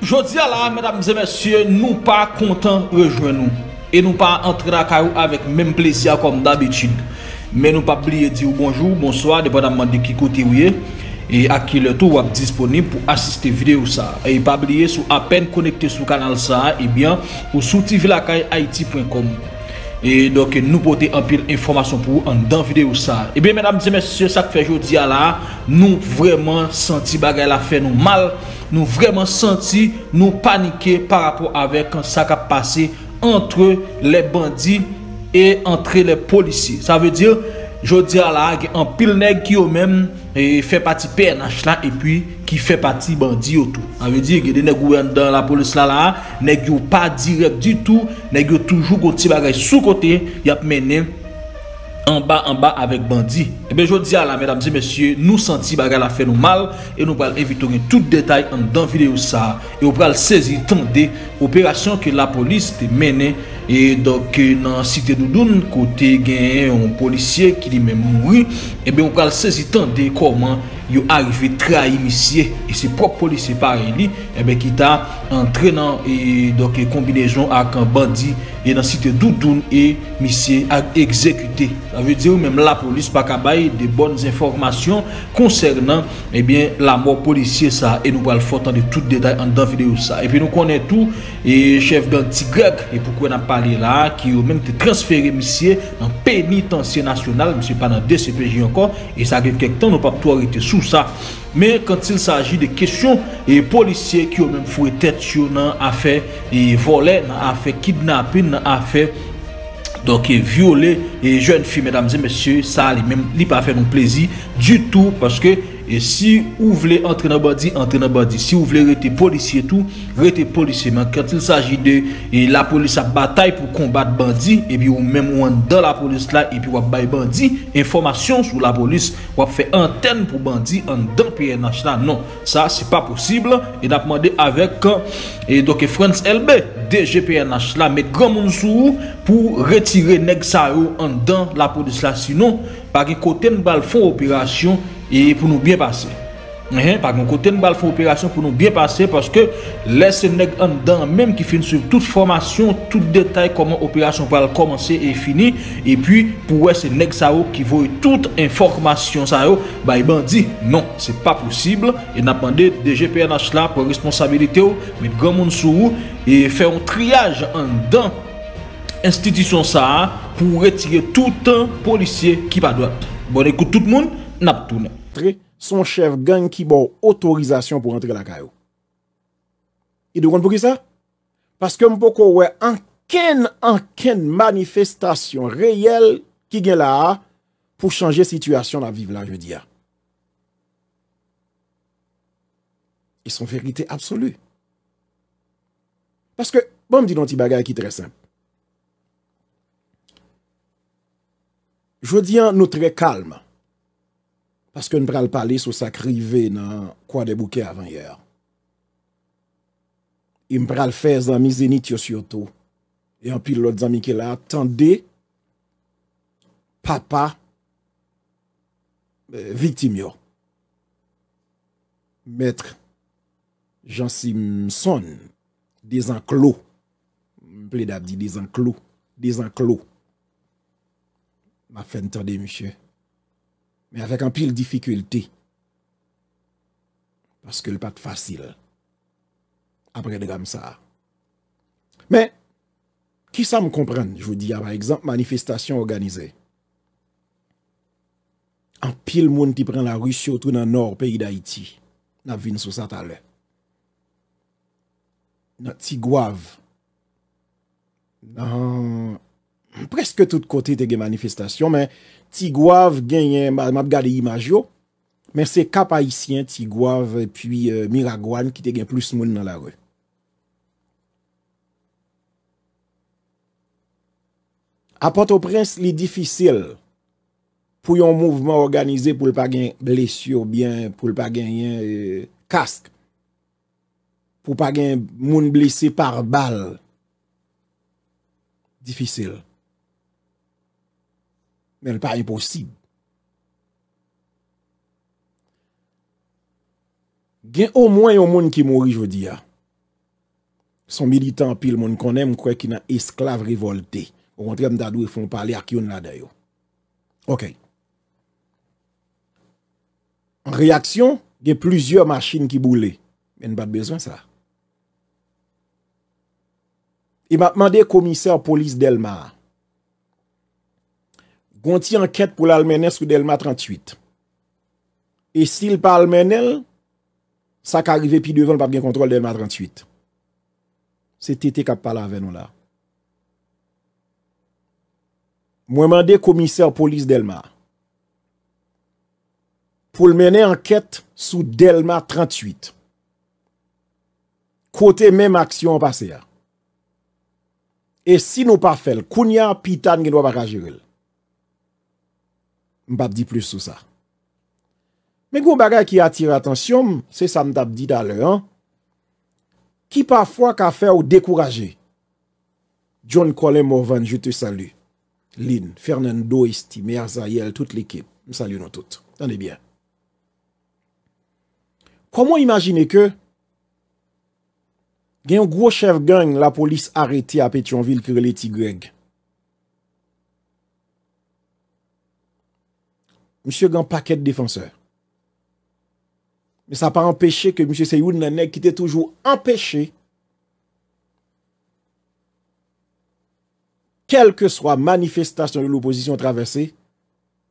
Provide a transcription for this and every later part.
Jodi ala, mèdam zè mèsyè, nou pa kontan rejwen nou E nou pa antre akay ou avèk mèm plesia kòm dabitin Mè nou pa plie ti ou bonjou, bonsoa, depan amman di ki koti ou ye E akil tou wap disponib pou asiste vide ou sa E ipabliye sou apen konekte sou kanal sa Ebyen ou sou tv lakay haiti.com E doke nou pote apil informasyon pou an dan vide ou sa Ebyen menam 10 mesye sak fe jodi ala Nou vreman santi bagay la fe nou mal Nou vreman santi nou panike par rapport avek Kan sak ap pase entre le bandi E entre le polisi Sa ve dir Je di ala, ge an pil neg ki yo men, e, fe pati PNH la, e pi, ki fe pati bandi yo tou. A ve di, e, ge de neg ouen dan la polis la la, neg yo pa direk di tou, neg yo toujou koti bagay sou kote, yap menen, an ba an ba avek bandi. E be, je di ala, medam, zi, mesye, nou senti bagay la fe nou mal, e nou pral evitoryen tout detay an dan videyo sa, e ou pral sezi tan de, operasyon ke la polis te menen, E doke nan site doudoun kote genye yon polisye ki li men mwou Ebe yon kal sezitan de kouman yo arive trahi misye e se prop polisye pare li ebe eh ki ta entrenan e doke kombinejon ak an bandi e nan site doudoun e misye ak ekzekute an ve diyo mèm la polis baka baye de bonnes informasyon konsernan ebyen eh la mò polisye sa e nou pral fotan de tout detay an dan videyo sa epe nou konen tou e chevgan Tigreg e poukwen ap pale la ki yo mèm te transferi misye nan penitansye nasyonal misye pa nan DCPJ ankon e sa gref kek tan nou pap to ari te sou sa. Mais quand il s'agit de questions, les policiers qui ont même fait tête sur l'affaire, ils volèrent l'affaire, kidnappèrent l'affaire, donc ils violèrent les jeunes filles, mesdames et messieurs, ça n'est pas fait d'un non plaisir du tout parce que E si ou vle entre nan bandi, entre nan bandi Si ou vle rete polisi etou, rete polisi Men ketil saji de la polisi a batay pou kombat bandi E bi ou men mwen dan la polisi la E pi wap bay bandi, informasyon sou la polisi Wap fe anten pou bandi an dan PNH la Non, sa se pa posibl E nap mwade avek E doke France LB, DG PNH la Met gran moun sou ou pou retire Nek Sarou an dan la polisi la Sinon, pagi kote mbal fon operasyon E pou nou byen pase Par kon kote nou bal foun operasyon pou nou byen pase Paske lese neg an dan Mem ki fin sou tout formasyon non, Tout detay koman operasyon val komanse E fini E pi pou wese neg sa ou ki voy tout informasyon Sa ou, ba i ban di Non, se pa posible E nap mande DGPNH la pou responsabilite ou Met gran moun sou ou E fe yon triyaj an dan Institusyon sa a Pou retire tout an polisyen ki pa doat Bon ekout tout moun, nap toune Son chev gen ki bon Otorizasyon pou rentre la kayo I do kon pou ki sa Paske m pou ko we Anken anken Manifestasyon reyel Ki gen la a Pou chanje situasyon la vive la jodia E son verite absolu Paske bon mi di don ti bagay ki tre semp Jodia nou tre kalm Paske m pral pale sou sakri ve nan kwa de bouke avan yer. I m pral fe zanmi zenit yo syoto. E anpil lout zanmi ke la. Tande, papa, euh, vitim yo. Mètre, jan si m son. De zan klo. M ple dabdi de zan klo. De zan klo. Ma fen tande myche. mè avèk an pil difikweltè, paske l pat fasil, apre de gam ah, sa. Mè, ki sa m kompren, j wou di, apre ekzant, manifestasyon organizè, an pil moun ti pren la russi otou nan nor peyi d'Aiti, nan vin sou satalè. Nan ti gwav, nan... Preske tout kote te gen manifestasyon, men tigwav genyen, mab gade imajyo, men se kapayisyen tigwav, puis euh, miragwan ki te gen plus moun nan la re. A poto prens li difisil pou yon mouvman organize pou lpa gen blesyo, pou lpa gen kask, euh, pou lpa gen moun blese par bal. Difisil. Men l pa yon posib. Gen o mwen yon moun ki mori, jw di ya. Son militan pil moun konen m kwe ki nan esklave revolté. O kontrem dadou yon fon pale ak yon la dayo. Ok. En reaksyon, gen plizye maschine ki boule. Men bat bezwen sa. Yon m ap mande komiseur polis del maa. ronti anket pou lal menel sou Delma 38. E sil pa al menel, sa ka arrive pi devan l pa gen kontrol Delma 38. Se tete kap pala avè non la. Mwen mande komiser polis Delma. Pou l menel anket sou Delma 38. Kote menm aksyon anpase ya. E si nou pa fel, koun ya pitan gen wap akajer el. Mbap di plus sou sa. Mbe gwo bagay ki atire atensyon, se sa mbap di dalè an, ki pafwa ka fè ou dekouraje. John Colin Morvan, je te salu. Lynn, Fernando Esti, Mea Zayel, tout l'ekip. M salu nou tout. Tande bien. Komo imagine ke gen yon gwo chev gen la polis arete apet yon vil kreleti gwenk. monsieur a paquet de défenseurs. Mais ça n'a pas empêché que monsieur Seyoun Nanek, qui était toujours empêché, quelle que soit manifestation de l'opposition traversée,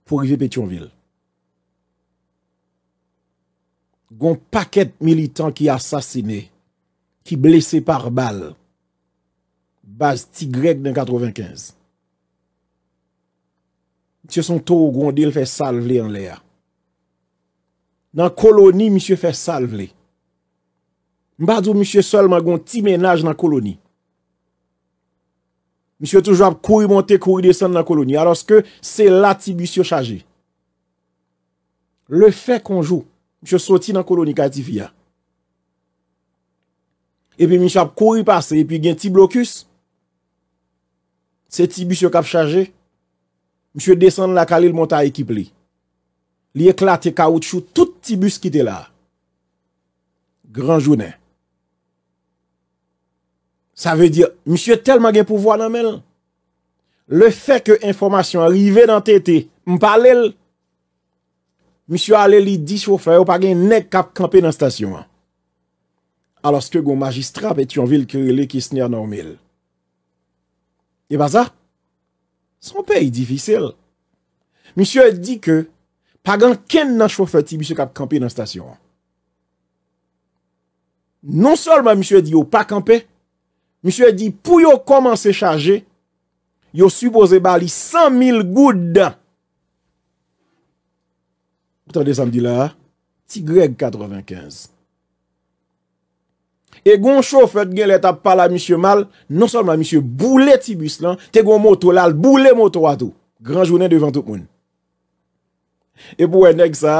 pour arriver à Pétionville. Gon paquet militants qui assassiné, qui blessé par balle, base Tigrec dans 95. Mche son tou ou gondil fe salvele an le a. Nan koloni mche fe salvele. Mbadou mche sol man gond ti menaj nan koloni. Mche toujwa ap koui monte koui desen nan koloni. Aroske se la ti bisyo chaje. Le fe konjou mche soti nan koloni kati vi a. Epi mche ap koui pase epi gen ti blokus. Se ti bisyo kap chaje. Monsye desen la kalil monta ekip li. Li eklate kaoutchou tout ti bus ki te la. Gran jounen. Sa ve di, monsye telman gen pouvo ananmel. Le fe ke informasyon rive nan tete, mpa lel. Monsye ale li di soufè, ou pa gen nek kap kampe nan stasyon. Alos ke goun magistra, bet yon vil kirele ki snyan ananmel. E ba za? Son pe yi difisil. Misyou e di ke, pa gan ken nan choufeti, misyo kap kampe nan stasyon. Non sol ma misyo e di yo pa kampe, misyo e di pou yo komanse chaje, yo suboze bali 100.000 gouda. Moutan de samdi la, Tigreg 95. E goun chou fèd gen lè tap pal a misye mal, non sol man misye bou lè tibis lan, te goun moutou lal, bou lè moutou wadou. Gran jounen devan tout moun. E pou wè nèk sa,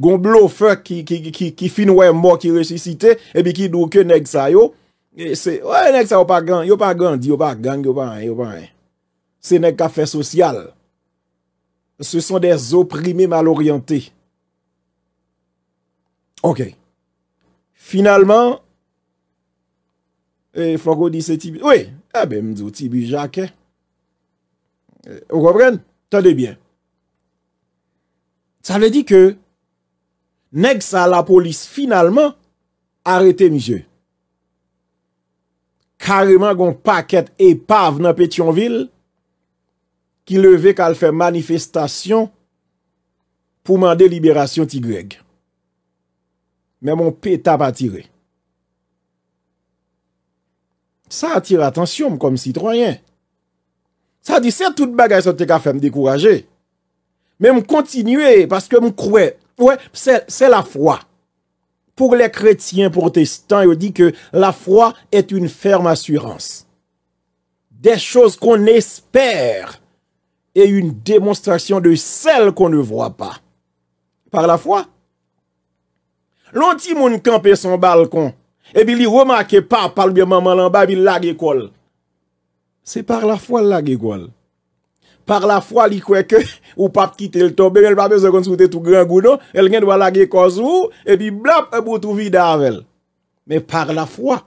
goun blou fèd ki fin wè mò ki resisite, e bi ki dò ke nèk sa yo, e se, wè nèk sa wè pa gan, yo pa gan, di yo pa gan, yo pa an, yo pa an. Se nèk ka fè sosyal. Se son dè zoprimè mal oryantè. Ok. Finalman, e, floko di se ti bi... Ouye, eh abe mzou ti bi jake. Ou gopren, tade bien. Sa le di ke, neg sa la polis finalman arete mi je. Kareman gon paket epav nan Petionville ki leve kal fe manifestasyon pou man deliberasyon ti greg. mais mon pétard va tiré. Ça attire l'attention comme citoyen. Ça dit, c'est toute bagaille qui a fait me décourager. Mais je continuer parce que je crois. Ouais, c'est la foi. Pour les chrétiens protestants, je dit que la foi est une ferme assurance. Des choses qu'on espère et une démonstration de celles qu'on ne voit pas. Par la foi. Lonti moun kampe son balkon. Ebi li woma ke pa pal bi maman lan ba bi lage koual. Se par la fwa lage koual. Par la fwa li kweke ou pap kite l tobe. El babè zekon sou te tou gran goudo. El gen dwa lage kouazou. Ebi blap e boutou vida avèl. Me par la fwa.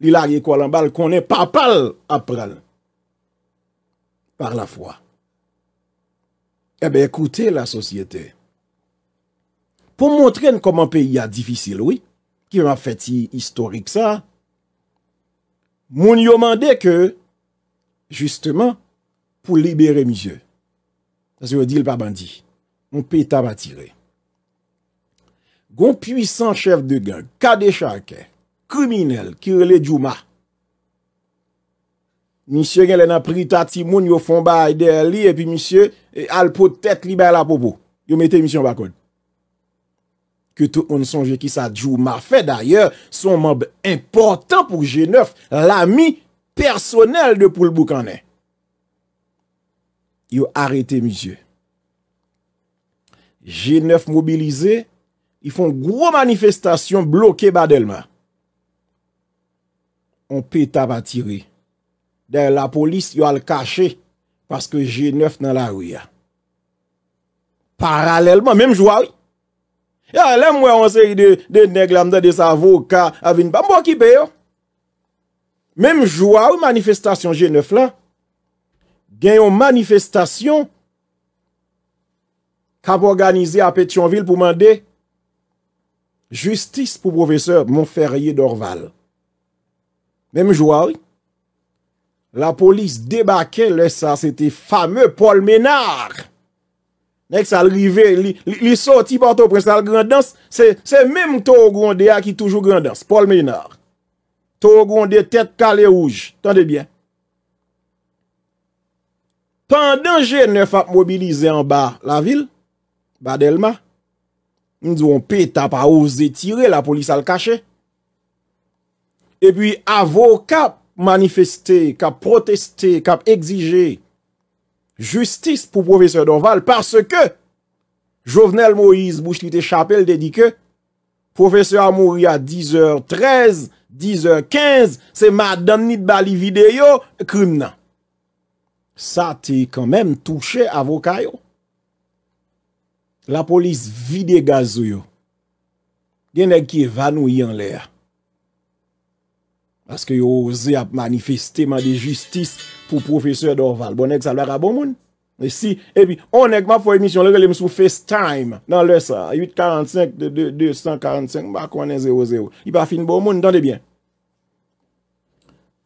Li lage koual lan balkon e pa pal apral. Par la fwa. Ebi ekoute la sosyete. pou montren koman pe ya difisil ouy, ki yon an feti historik sa, moun yon mande ke, justeman, pou libere misye, tas yo di l pa bandi, moun pe tabatire. Gon puisan chef de gen, kade chake, kriminel, kirele djouma, misye gen lè nan prita ti moun yon fomba ide li, epi misye, e al potet libe la popo, yon mette misyon bakon. ke tou on sonje ki sa djou ma fe, d'ayor, son mab important pou G9, l'ami personel de pou l'Boukane. Yo arete, misye. G9 mobilize, y fon gwo manifestasyon bloke badelman. On peta va tire. Dè la polis yo al kache, paske G9 nan la ouya. Paralèlman, mèm jwa ouy, Ya, la mwen anseye de neg lamde, de sa avoka, avine pa mwen kipe yo. Mem jwa ou manifestasyon G9 la, gen yon manifestasyon kapo organizi a Petionville pou mande justice pou profeseur Monferrier Dorval. Mem jwa ou, la polis debake lè sa, se te fame Paul Ménard. Nèk sa lrive, li soti pato pre sa l grandans, se mèm tou gronde a ki toujou grandans, Paul Maynard. Tou gronde, tèt kalè ouj, tonde bie. Pandan jè nè fap mobilize an ba la vil, ba delma, mn zyon peta pa ouze tire la polis al kache. E pwi avokap manifestè, kap protestè, kap egzijè, Justis pou Profesor Dorval, parce ke, Jovenel Moïse Bouchlite-Chapelle te di ke, Profesor Amour y a 10h13, 10h15, se ma damni d'bali vide yo, krim nan. Sa te kanmen touche avokay yo. La polis vide gaz yo. Dienek ki evanou y an lè. Aske yo ose ap manifeste ma de justis, pou profeseur Dorval. Bon ek sal baka bon moun. E si, e pi, on ek ma pou emisyon, lè gè lè m sou FaceTime, nan lè sa, 845-245-9000. I pa fin bon moun, tan de byen.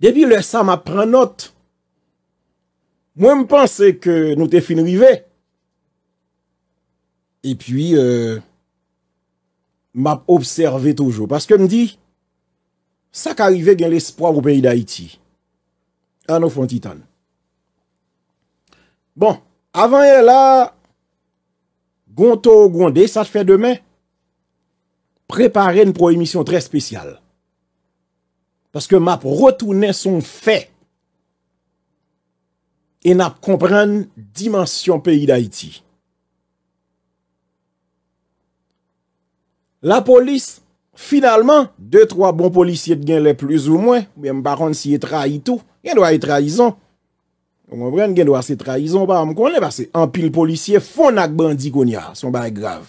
De pi lè sa, ma pren not. Mwen m'pense ke nou te fin rive. E pi, euh, ma observe toujou. Paske m di, sa ka rive gen l'espoir pou peyi d'Haïti. Anou fon titan. Bon, avan yè la, Gonto Gwande, sa te fè demè, Preparè n proemisyon trè spesyal. Paske map rotou nè son fè, E nap komprèn dimansyon peyi d'Aiti. La polis, finalman, De troa bon polis yè te gen lè plus ou mwen, Mwen baron si yè trai tou, Gen do a yi trahison. Gen do a se trahison pa. Mwen konen pa se empil polisye fon ak bandi kon ya. Son ban yi grav.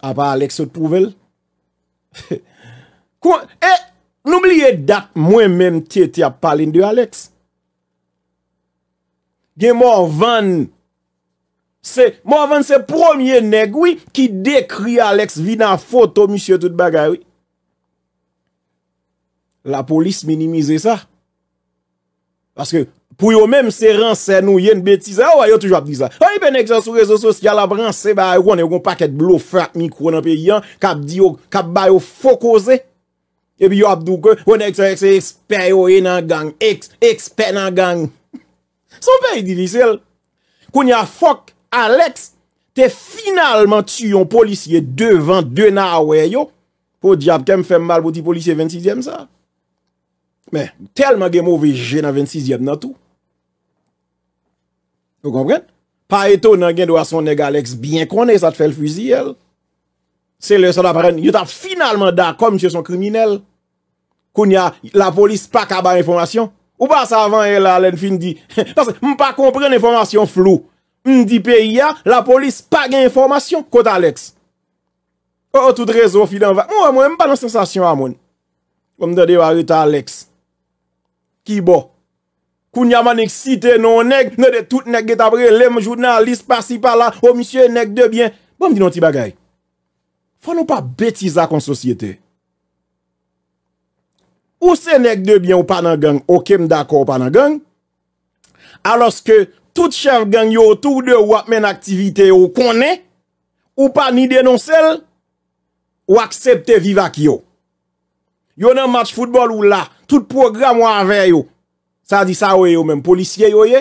A pa Alex se trouvel. E, noubliye dat mwen men te te a palen de Alex. Gen mwen van se premier negwi ki dekri Alex vi nan foto mwishye tout bagay. La polis minimize sa. Paske pou yo menm se rense nou yen betise, awa ah yo toujwa ap di sa. Awi ah, pen ekse sou rezo sou si yal ap rense ba yon e yon paket blou frak mikro nan pe yon, kap di yo, kap bayo foko ze. E pi yo ap do ke, kon ekse eksper yo yon e nan gang, eksper nan gang. Son pe yon divisel. Kon ya fok Alex, te finalman tu yon polisye devan dena awa ah yo. O diyap kem fem mal pou ti polisye 26em sa? Men, telman gen mou veje nan 26 diyeb nan tou. Mou kompren? Pa eto nan gen do a son neg Alex bien kone sa te fel fuzi el. Se le son aparen, yo ta finalman da kom se son kriminel. Koun ya la polis pa kaba informasyon. Ou ba sa avan el alen oh, oh, fin di. Mou pa kompren informasyon flou. Mou di pe iya, la polis pa gen informasyon kota Alex. Ou ou tout rezo finan va. Mou mwen mwen pa nan sensasyon a moun. Kou mwen de de wa yo ta Alex. Ki bo, kou nyaman ek site nou neg, nou de tout neg get apre, lem jounan, lis pasi pala, o misye neg debyen. Bon mdi nou ti bagay. Fon nou pa betiza kon sosyete. Ou se neg debyen ou panan gen, ou kem dako ou panan gen, alos ke tout chef gen yo tou de wap men aktivite ou konen, ou pa ni denonsel, ou aksepte vivak yo. Yo nan match foudbol ou la, tout program wavè yo, sa di sa wè e yo men, policye yo ye,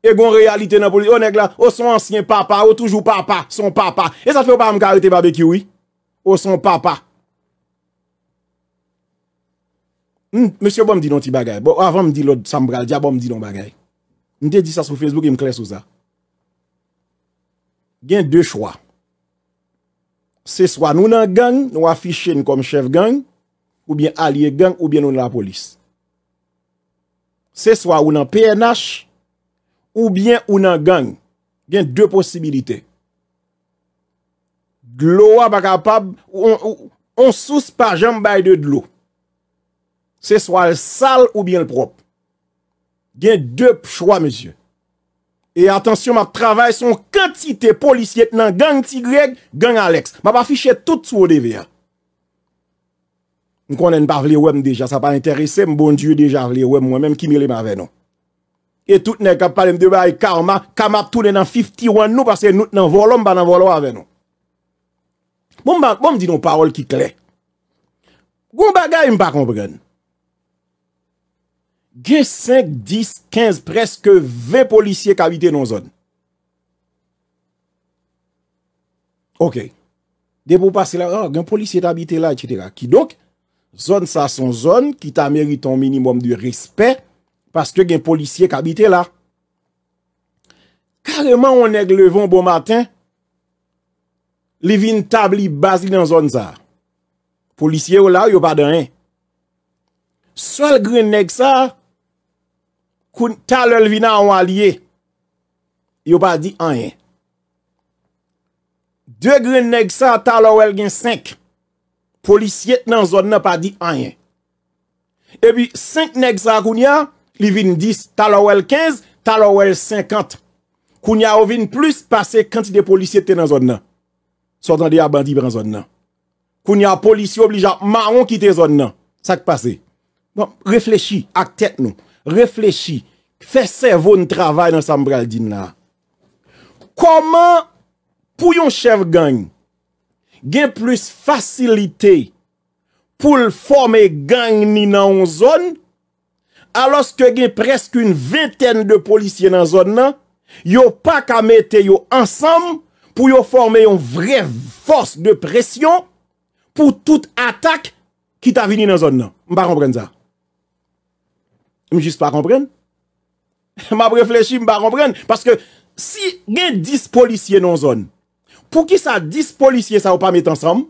e gon realite nan policye, o neg la, o son ansyen papa, o toujou papa, son papa, e sa te fè ou pa mkare te babè kiwi, o son papa. Hmm, Monsi yo bon mdi non ti bagay, bon avan mdi lòd Sambral, diya bon mdi non bagay. Mwen te di sa sou Facebook, mwen kles ou sa. Gen de chwa, se swa nou nan gang, nou afiche nou kom chef gang, Ou bien alie gang ou bien ou nan la polis. Se swa ou nan PNH. Ou bien ou nan gang. Gen de posibilite. Glowa baka pab. On souse pa jambay de glow. Se swa l sal ou bien l prop. Gen de pchwa monsye. E atensyon ma travay son kantite polis yet nan gang Tigreg gang Alex. Ma pa fichet tout sou o DVA. M konen pa vle wèm deja, sa pa interese, m bon dieu deja vle wèm wèm, mèm kimi lèm avè nou. E tout nè kapalèm dewa e karma, kamap tout nè nan 51 nou, pasè nou nan volon, ban nan volon avè nou. Bon, Moum bon, di nou parol ki kle. Goun bagay m pa kompren. Gen 5, 10, 15, preske 20 polisye kabite nou zon. Ok. De pou pase la, oh, gen polisye tabite la, ki doke, Zon sa son zon ki ta meri ton minimum di respet Paske gen policye kabite la Kareman ou neg levon bon matin Li vin tab li basi nan zon za Polisye ou la ou yo pa de en Swal gren neg sa Koun talol vina an waliye Yo pa di en en De gren neg sa talol wel gen senk Polisye te nan zon nan pa di anyen. Ebi, 5 nek sa koun ya, li vin 10, talo wèl 15, talo wèl 50. Koun ya ou vin plus pase kante de polisye te nan zon nan. Sotan de ya bandi pran zon nan. Koun ya polisye oblija, ma ou ki te zon nan. Sak pase. Bon, reflechi ak tet nou. Reflechi. Fese voun travay nan sa mbral din nan. Koman pou yon chev gangi? gen plus fasilite pou l'forme gang ni nan on zon, alos ke gen presk une venten de polisye nan zon nan, yo pa ka mette yo ansam pou yo forme yon vre force de presyon pou tout atak ki ta vini nan zon nan. Mba kompren za? Mjist pa kompren? Mba brefleshi mba kompren? Paske si gen dis polisye nan zon, Pou ki sa dis polisye sa ou pa met ansam,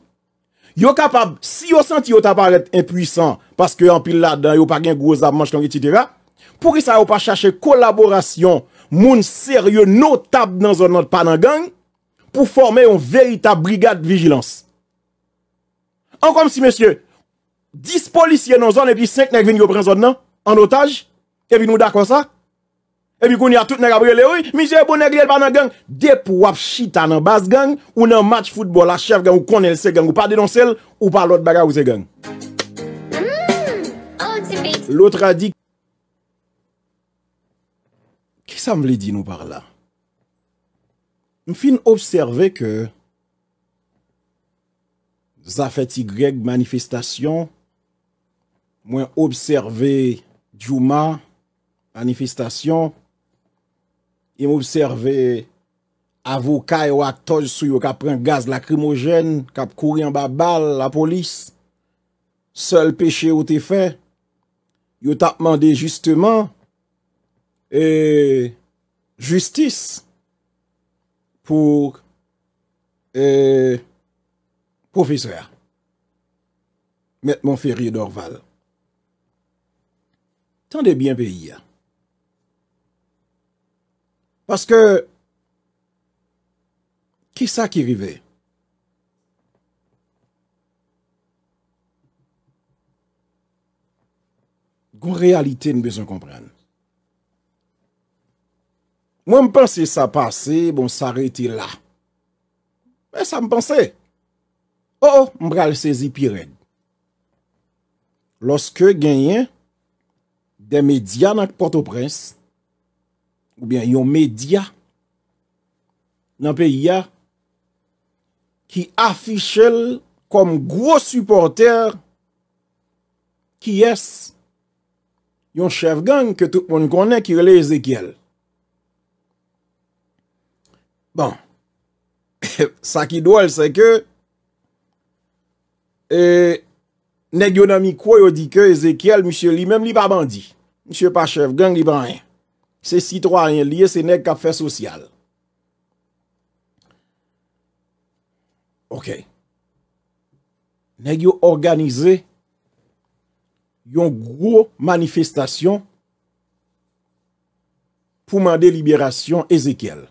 yo kapab, si yo senti yo tapare impuisan, paske yon pil la dan, yo pa gen gwozab manj kong iti deva, pou ki sa ou pa chache kolaborasyon moun serye notab nan zon nan panan gang, pou forme yon verita brigade vigilans. An kom si, monsye, dis polisye nan zon, epi 5 nan yon ven yo pren zon nan, an otaj, epi nou da konsak, Ebi kouni a tout nèk aprele ouy, mi jè pou nèk lèl pa nan gen, dep wap chitan nan bas gen, ou nan match foudbol a chèv gen, ou konel se gen, ou pa denonsel, ou pa lot baga ou se gen. Hmm, L'otre a di. Ki sa m vle di nou par la? M fin observe ke zafet y manifestation, mwen observe diouman manifestation Y m'observe avokay wak toj sou yo kap pren gaz lakrimojen, kap kouri an ba bal la polis. Sol peche ou te fe, yo tap mande justeman, e justice, pou e, profeseur. Met moun ferye dorval. Tan de bien pe yia, Paske kisa ki rive? Gon realite n bezon komprene. Mwen mpense sa pase, bon sa rete la. Mwen sa mpense, oh mbral sezi pireg. Loske genyen, deme dyan ak Port-au-Prince, Ou bien yon media nan peyi ya ki afiche l kom gwo supporter ki es yon chev gang ke tout moun konen ki rele Ezekiel. Bon, sa ki doel se ke, e, ne gyo nan mi kwa yo di ke Ezekiel, monsye li menm li ba bandi, monsye pa chev gang li ba enye. Se si tro a rin liye, se nèk ka fè sosyal. Ok. Nèk yo organize yon gro manifestasyon pou man deliberasyon Ezekiel.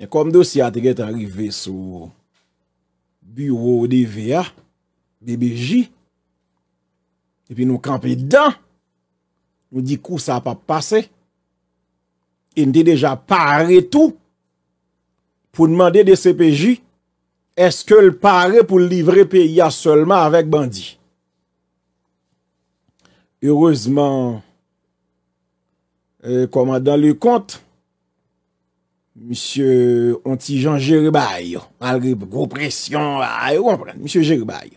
Yon e kom dosyate gen te arrive sou bureau de VA de BG epi nou kampe dan Ou di kou sa pa pase, e n de deja pare tou, pou dman de de se peji, eske l pare pou livre peya solman avèk bandi. Ereusement, e, komadan le kont, msye onti jan jerebayo, mal gri pou kou presyon, msye jerebayo,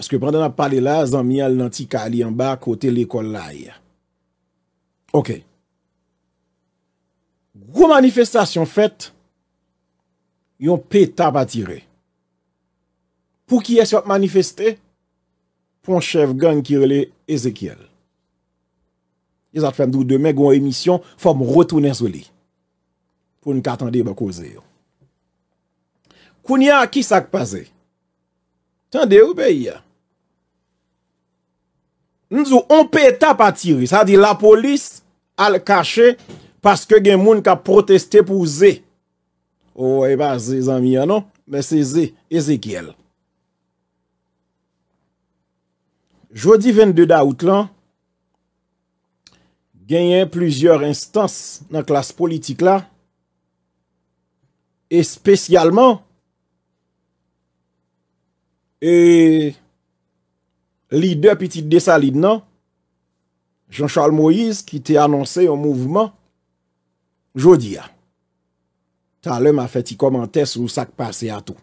aske prendan ap pale la, zan mi al nanti kali an bak, ote le kol la ya. Ok, gwo manifestasyon fèt, yon pe tabatire. Pou ki esyot manifesté, ponchev gen kirele Ezekiel. E zat fèm dou demè gwo emisyon, fòm rotounen zoli. Poun katande bakoze yo. Koun ya a kisak paze, tande yo pe iya. Nzou, on pe etap a tiri. Sa di la polis al kache paske gen moun ka proteste pou ze. Ou e eh ba ze zanmi anon, be se ze, e ze kiel. Jodi 22 da out lan, genyen plizior instans nan klas politik la, e spesyalman, e Li de pitit desa lid nan, Jean-Charles Moïse ki te anonsè yon mouvouman, jodi ya. Ta le ma feti komante sou sak pase a tou.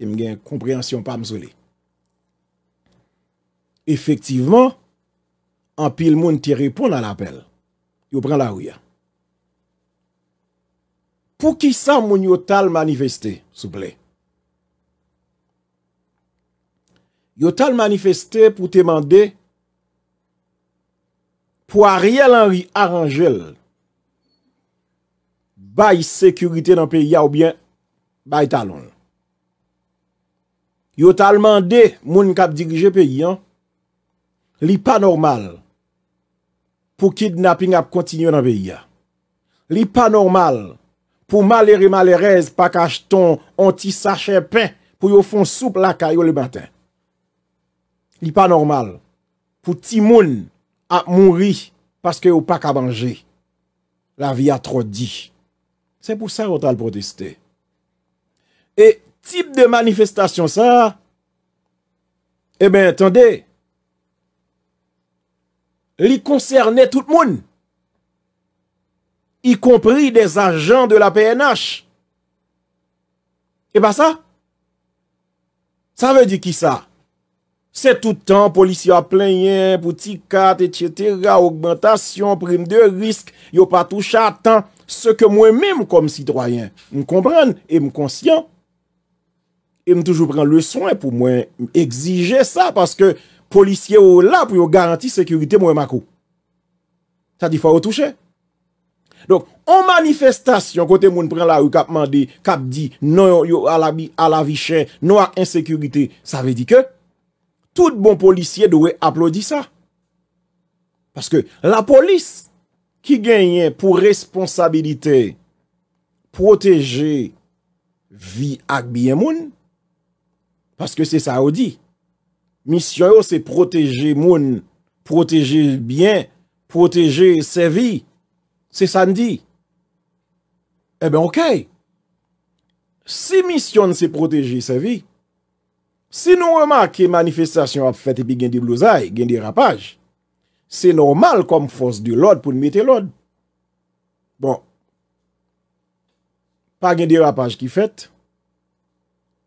E mgen kompreansyon pa mzoli. Efektivman, an pil moun te repon nan apel. Yo pren la ou ya. Pou ki sa moun yo tal manifestè, soupley? Yo talmanifeste pou temande pou a riel anri aranjel bay sekurite nan peyi ya oubyen bay talon. Yo talman de moun kap dirije peyi an, li pa normal pou kidnapping ap kontinyon nan peyi ya. Li pa normal pou malere malerez pak ashton anti sachepen pou yo fon souplaka yo le baten. Li pa normal. Pou ti moun a mounri paske ou pak a manje. La vi a tro di. Se pou sa wot al protesté. E tip de manifestasyon sa, e ben, tende, li konserne tout moun. Y kompri des ajan de la PNH. E ba sa, sa ve di ki sa? Se tout an, polisye a plen yen, pouti kat, etchetera, augmentation, prime de risk, yo pa touche a tan, se ke mwen menm kom sitroyen, m kompran, m konsyon, m toujou pran le swan pou mwen exije sa, paske polisye yo la pou yo garanti sekurite mwen mako. Sa di fwa yo touche. Donk, an manifestasyon kote mwen pran la yo kap mandi, kap di, non yo ala vi chen, non yo ala vi chen, non yo ala vi chen, Tout bon polisye dewe aplodi sa. Paske la polis ki genyen pou responsabilite proteje vi ak biye moun. Paske se sa ou di. Misyon se proteje moun, proteje biye, proteje se vi. Se san di. Ebe ok. Se misyon se proteje se vi, Si nou remak ki manifestasyon ap fete pi gen di blouzay, gen di rapaj, se normal kom fos di lod pou n mette lod. Bon, pa gen di rapaj ki fete,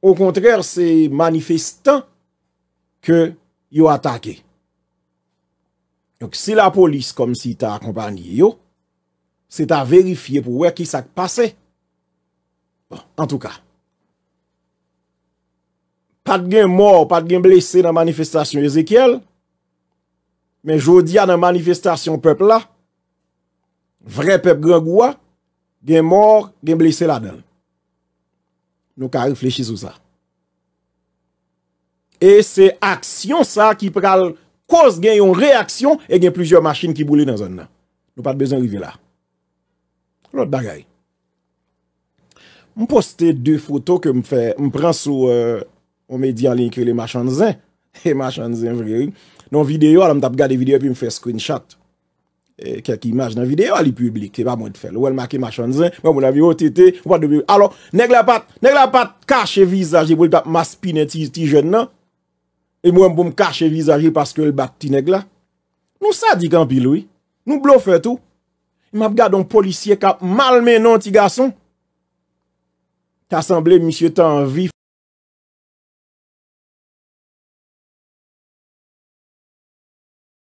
ou kontrèr se manifestan ke yo atake. Yonk se la polis kom si ta akompany yo, se ta verifiye pou wek ki sak pase. Bon, an tou ka. Pat gen mor, pat gen blese nan manifestasyon Ezekiel Men jodi an nan manifestasyon pepl la Vre pepl gen gwa Gen mor, gen blese la den Nou ka reflechi sou sa E se aksyon sa ki pral Kos gen yon reaksyon E gen plizyo maschine ki boule nan zon nan Nou pat bezon rive la Lout bagay M poste de foto ke m prens sou E euh, On me di an link le machan zin. E machan zin vre yon. Non videyo alam tap gade videyo epi mfe screenshot. E kek imaj nan videyo alipublik. Se pa mwen te fel. Ou el maki machan zin. Mwen moun avi otete. Ou pat de bi. Alo negla pat. Negla pat kache vizaje. Bwil tap maspin eti jen nan. E mwen boum kache vizaje. Paske el bak ti negla. Nou sa di kan piloui. Nou blofe tou. Mab gade don polisye kap malmen nan ti gason. Kasemble misye tan vif.